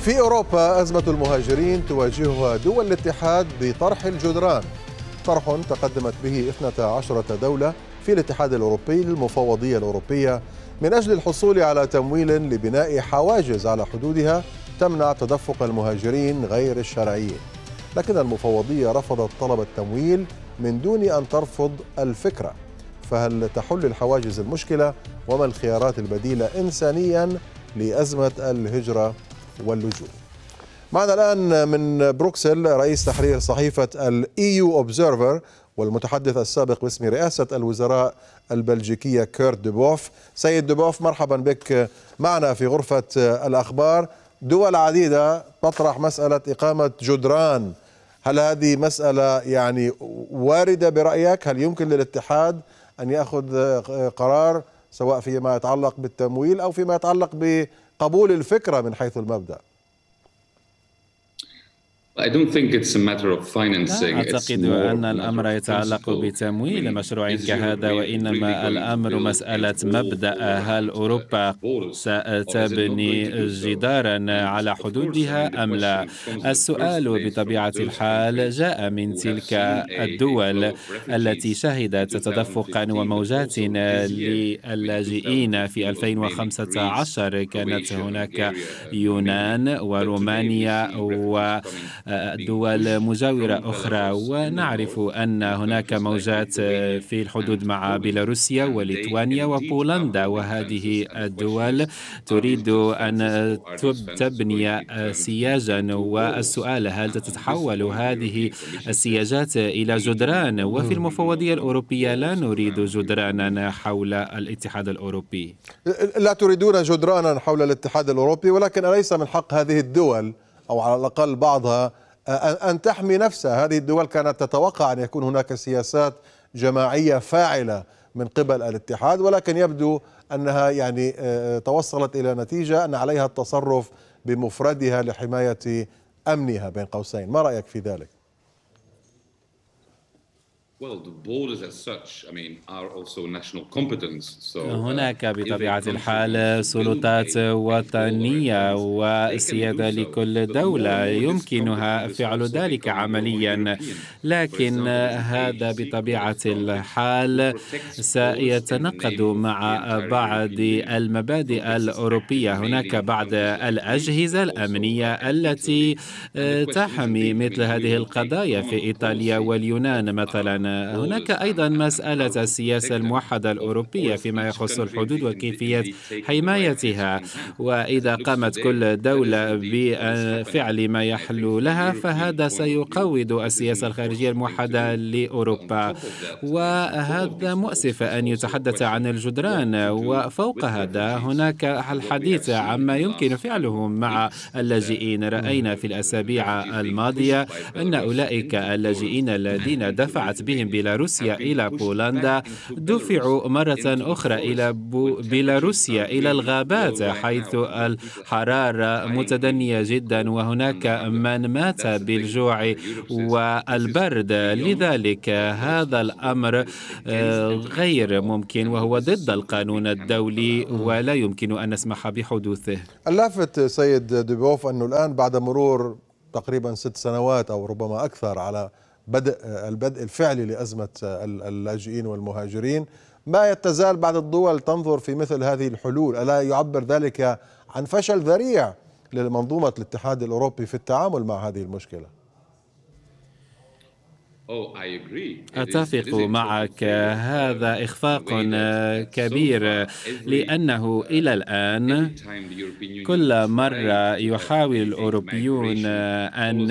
في أوروبا أزمة المهاجرين تواجهها دول الاتحاد بطرح الجدران طرح تقدمت به 12 دولة في الاتحاد الأوروبي للمفوضية الأوروبية من أجل الحصول على تمويل لبناء حواجز على حدودها تمنع تدفق المهاجرين غير الشرعيين لكن المفوضية رفضت طلب التمويل من دون أن ترفض الفكرة فهل تحل الحواجز المشكلة وما الخيارات البديلة إنسانيا لأزمة الهجرة واللجوء معنا الآن من بروكسل رئيس تحرير صحيفة الإيو أوبزيرفر e والمتحدث السابق باسم رئاسة الوزراء البلجيكية كيرت دوبوف سيد دوبوف مرحبا بك معنا في غرفة الأخبار دول عديدة تطرح مسألة إقامة جدران هل هذه مسألة يعني واردة برأيك هل يمكن للاتحاد أن يأخذ قرار سواء فيما يتعلق بالتمويل أو فيما يتعلق ب قبول الفكره من حيث المبدا I don't think it's a matter of financing. لا أعتقد أن الأمر يتعلق بتمويل مشروع كهذا وإنما الأمر مسألة مبدأ هل أوروبا ستبني جدارا على حدودها أم لا؟ السؤال بطبيعة الحال جاء من تلك الدول التي شهدت تدفقا وموجات للاجئين في 2015 كانت هناك يونان ورومانيا و دول مجاورة أخرى ونعرف أن هناك موجات في الحدود مع بيلاروسيا وليتوانيا وبولندا وهذه الدول تريد أن تبني سياجا والسؤال هل تتحول هذه السياجات إلى جدران وفي المفوضية الأوروبية لا نريد جدرانا حول الاتحاد الأوروبي لا تريدون جدرانا حول الاتحاد الأوروبي ولكن أليس من حق هذه الدول أو على الأقل بعضها أن تحمي نفسها هذه الدول كانت تتوقع أن يكون هناك سياسات جماعية فاعلة من قبل الاتحاد ولكن يبدو أنها يعني توصلت إلى نتيجة أن عليها التصرف بمفردها لحماية أمنها بين قوسين ما رأيك في ذلك؟ هناك بطبيعة الحال سلطات وطنية وسيادة لكل دولة يمكنها فعل ذلك عمليا لكن هذا بطبيعة الحال سيتناقض مع بعض المبادئ الأوروبية هناك بعض الأجهزة الأمنية التي uh, تحمي مثل هذه القضايا في إيطاليا واليونان مثلا هناك أيضا مسألة السياسة الموحدة الأوروبية فيما يخص الحدود وكيفية حمايتها وإذا قامت كل دولة بفعل ما يحلو لها فهذا سيقود السياسة الخارجية الموحدة لأوروبا وهذا مؤسف أن يتحدث عن الجدران وفوق هذا هناك الحديث عما يمكن فعله مع اللاجئين رأينا في الأسابيع الماضية أن أولئك اللاجئين الذين دفعت بهم من بيلاروسيا إلى بولندا دفعوا مرة أخرى إلى بيلاروسيا إلى الغابات حيث الحرارة متدنية جدا وهناك من مات بالجوع والبرد لذلك هذا الأمر غير ممكن وهو ضد القانون الدولي ولا يمكن أن نسمح بحدوثه اللافت سيد دوبوف أنه الآن بعد مرور تقريبا ست سنوات أو ربما أكثر على بدء البدء الفعلي لأزمة اللاجئين والمهاجرين ما يتزال بعض الدول تنظر في مثل هذه الحلول ألا يعبر ذلك عن فشل ذريع لمنظومة الاتحاد الأوروبي في التعامل مع هذه المشكلة Oh, أتفق معك هذا إخفاق كبير لأنه uh, إلى الآن كل مرة uh, يحاول الأوروبيون أن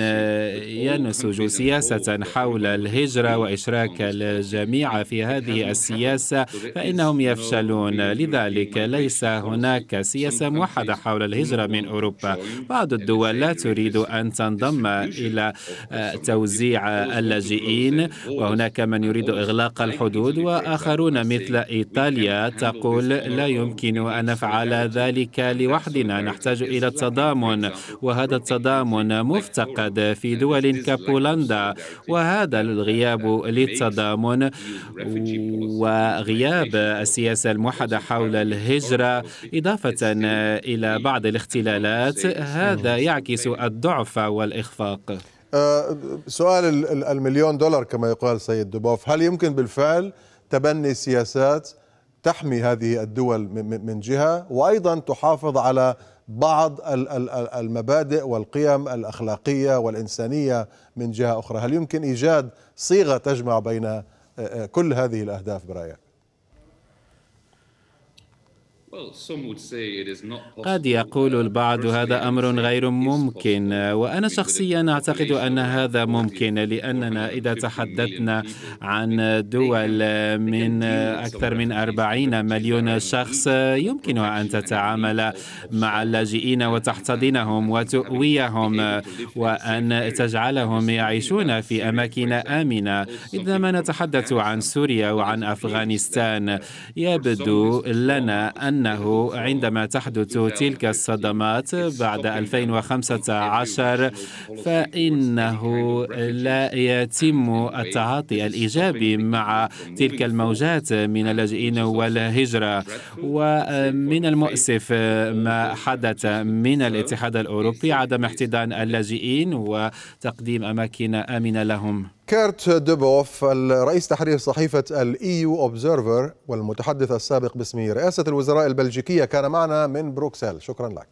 ينسجوا سياسة حول الهجرة وإشراك الجميع في هذه السياسة فإنهم يفشلون لذلك ليس هناك سياسة موحدة حول الهجرة من أوروبا بعض الدول لا تريد أن تنضم إلى آه، توزيع اللاجئين اللاجئين وهناك من يريد إغلاق الحدود وآخرون مثل إيطاليا تقول لا يمكن أن نفعل ذلك لوحدنا نحتاج إلى التضامن وهذا التضامن مفتقد في دول كبولندا وهذا الغياب للتضامن وغياب السياسة الموحدة حول الهجرة إضافة إلى بعض الاختلالات هذا يعكس الضعف والإخفاق آه، سؤال المليون دولار كما يقال سيد دوبوف هل يمكن بالفعل تبني سياسات تحمي هذه الدول من جهه وايضا تحافظ على بعض المبادئ والقيم الاخلاقيه والانسانيه من جهه اخرى، هل يمكن ايجاد صيغه تجمع بين آه، آه، كل هذه الاهداف برايك؟ قد يقول البعض هذا امر غير ممكن وانا شخصيا اعتقد ان هذا ممكن لاننا اذا تحدثنا عن دول من اكثر من 40 مليون شخص يمكن ان تتعامل مع اللاجئين وتحتضنهم وتؤويهم وان تجعلهم يعيشون في اماكن امنه اذا ما نتحدث عن سوريا وعن افغانستان يبدو لنا ان أنه عندما تحدث تلك الصدمات بعد 2015 فإنه لا يتم التعاطي الإيجابي مع تلك الموجات من اللاجئين والهجرة ومن المؤسف ما حدث من الاتحاد الأوروبي عدم احتضان اللاجئين وتقديم أماكن آمنة لهم كيرت دوبوف الرئيس تحرير صحيفة الإيو أوبزيرفر e والمتحدث السابق باسم رئاسة الوزراء البلجيكية كان معنا من بروكسل شكرا لك